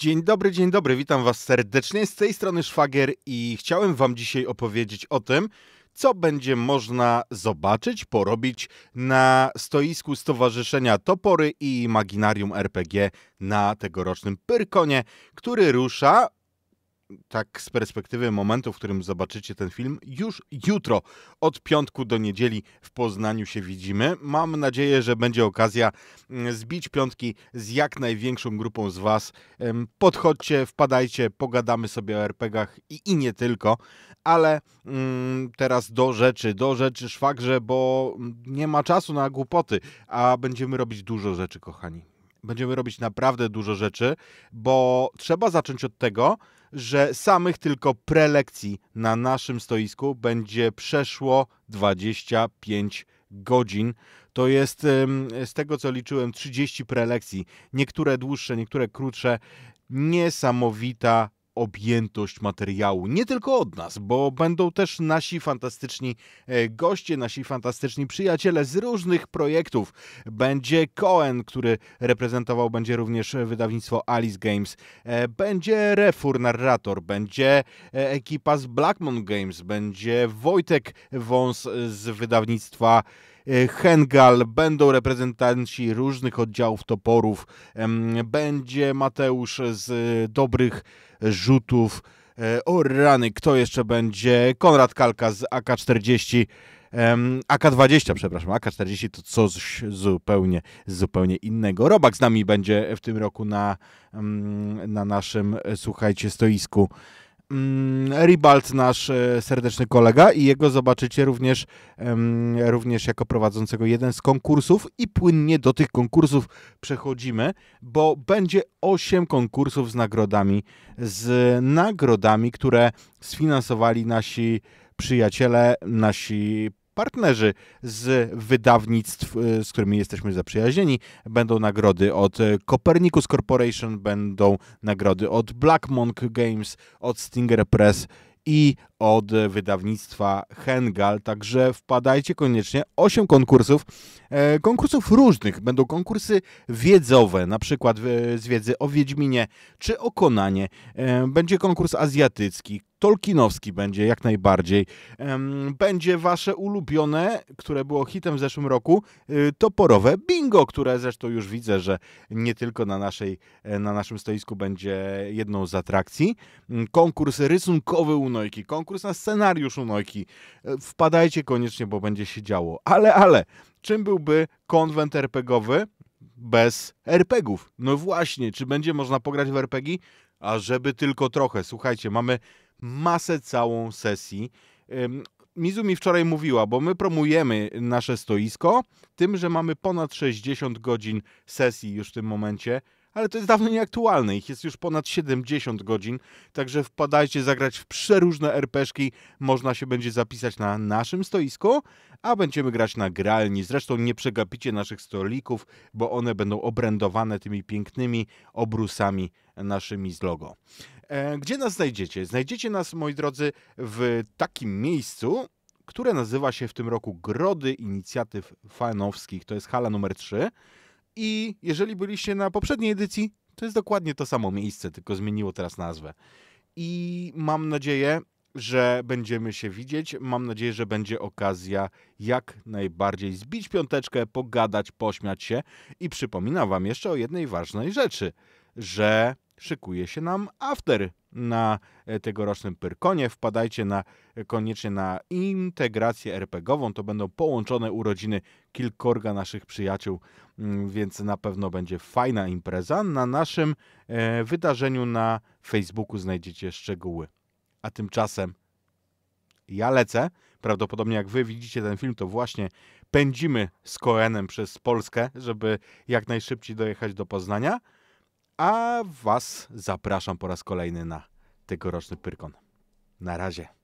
Dzień dobry, dzień dobry, witam Was serdecznie. Z tej strony szwagier i chciałem Wam dzisiaj opowiedzieć o tym, co będzie można zobaczyć, porobić na stoisku Stowarzyszenia Topory i Imaginarium RPG na tegorocznym Pyrkonie, który rusza tak z perspektywy momentu, w którym zobaczycie ten film, już jutro, od piątku do niedzieli w Poznaniu się widzimy. Mam nadzieję, że będzie okazja mm, zbić piątki z jak największą grupą z Was. Podchodźcie, wpadajcie, pogadamy sobie o RPGach i, i nie tylko, ale mm, teraz do rzeczy, do rzeczy szwagrze, bo mm, nie ma czasu na głupoty, a będziemy robić dużo rzeczy, kochani będziemy robić naprawdę dużo rzeczy, bo trzeba zacząć od tego, że samych tylko prelekcji na naszym stoisku będzie przeszło 25 godzin. To jest z tego co liczyłem 30 prelekcji, niektóre dłuższe, niektóre krótsze. Niesamowita objętość materiału. Nie tylko od nas, bo będą też nasi fantastyczni e, goście, nasi fantastyczni przyjaciele z różnych projektów. Będzie Cohen, który reprezentował będzie również wydawnictwo Alice Games. E, będzie Refur, narrator. Będzie e, ekipa z Blackmon Games. Będzie Wojtek Wąs z wydawnictwa E, Hengal, będą reprezentanci różnych oddziałów toporów, będzie Mateusz z e, dobrych rzutów. E, o rany, kto jeszcze będzie? Konrad Kalka z AK-40. AK-20, przepraszam, AK-40 to coś zupełnie, zupełnie innego. Robak z nami będzie w tym roku na, na naszym, słuchajcie, stoisku. Mm, Ribalt nasz e, serdeczny kolega i jego zobaczycie również, również jako prowadzącego jeden z konkursów i płynnie do tych konkursów przechodzimy, bo będzie 8 konkursów z nagrodami, z nagrodami, które sfinansowali nasi przyjaciele, nasi partnerzy z wydawnictw, y, z którymi jesteśmy zaprzyjaźnieni. Będą nagrody od y, Copernicus Corporation, będą nagrody od Black Monk Games, od Stinger Press i od wydawnictwa Hengal, także wpadajcie koniecznie. Osiem konkursów, e, konkursów różnych. Będą konkursy wiedzowe, na przykład z wiedzy o Wiedźminie czy o Konanie. E, będzie konkurs azjatycki, Tolkienowski będzie jak najbardziej. Będzie wasze ulubione, które było hitem w zeszłym roku, y, toporowe bingo, które zresztą już widzę, że nie tylko na, naszej, e, na naszym stoisku będzie jedną z atrakcji. Mm, konkurs rysunkowy Unojki, konkurs na scenariusz Unojki. E, wpadajcie koniecznie, bo będzie się działo. Ale, ale, czym byłby konwent RPGowy? bez RPGów. No właśnie, czy będzie można pograć w RPG? A żeby tylko trochę. Słuchajcie, mamy masę całą sesji. Mizu mi wczoraj mówiła, bo my promujemy nasze stoisko tym, że mamy ponad 60 godzin sesji już w tym momencie, ale to jest dawno nieaktualne. Ich jest już ponad 70 godzin, także wpadajcie zagrać w przeróżne szki Można się będzie zapisać na naszym stoisku, a będziemy grać na gralni. Zresztą nie przegapicie naszych stolików, bo one będą obrędowane tymi pięknymi obrusami naszymi z logo. E, gdzie nas znajdziecie? Znajdziecie nas, moi drodzy, w takim miejscu, które nazywa się w tym roku Grody Inicjatyw Fanowskich. To jest hala numer 3. I jeżeli byliście na poprzedniej edycji, to jest dokładnie to samo miejsce, tylko zmieniło teraz nazwę. I mam nadzieję, że będziemy się widzieć. Mam nadzieję, że będzie okazja jak najbardziej zbić piąteczkę, pogadać, pośmiać się. I przypominam Wam jeszcze o jednej ważnej rzeczy, że szykuje się nam after na e, tegorocznym Pyrkonie. Wpadajcie na, e, koniecznie na integrację RPGową. To będą połączone urodziny kilkorga naszych przyjaciół, mm, więc na pewno będzie fajna impreza. Na naszym e, wydarzeniu na Facebooku znajdziecie szczegóły. A tymczasem ja lecę. Prawdopodobnie jak wy widzicie ten film, to właśnie pędzimy z Koenem przez Polskę, żeby jak najszybciej dojechać do Poznania a Was zapraszam po raz kolejny na tegoroczny Pyrkon. Na razie.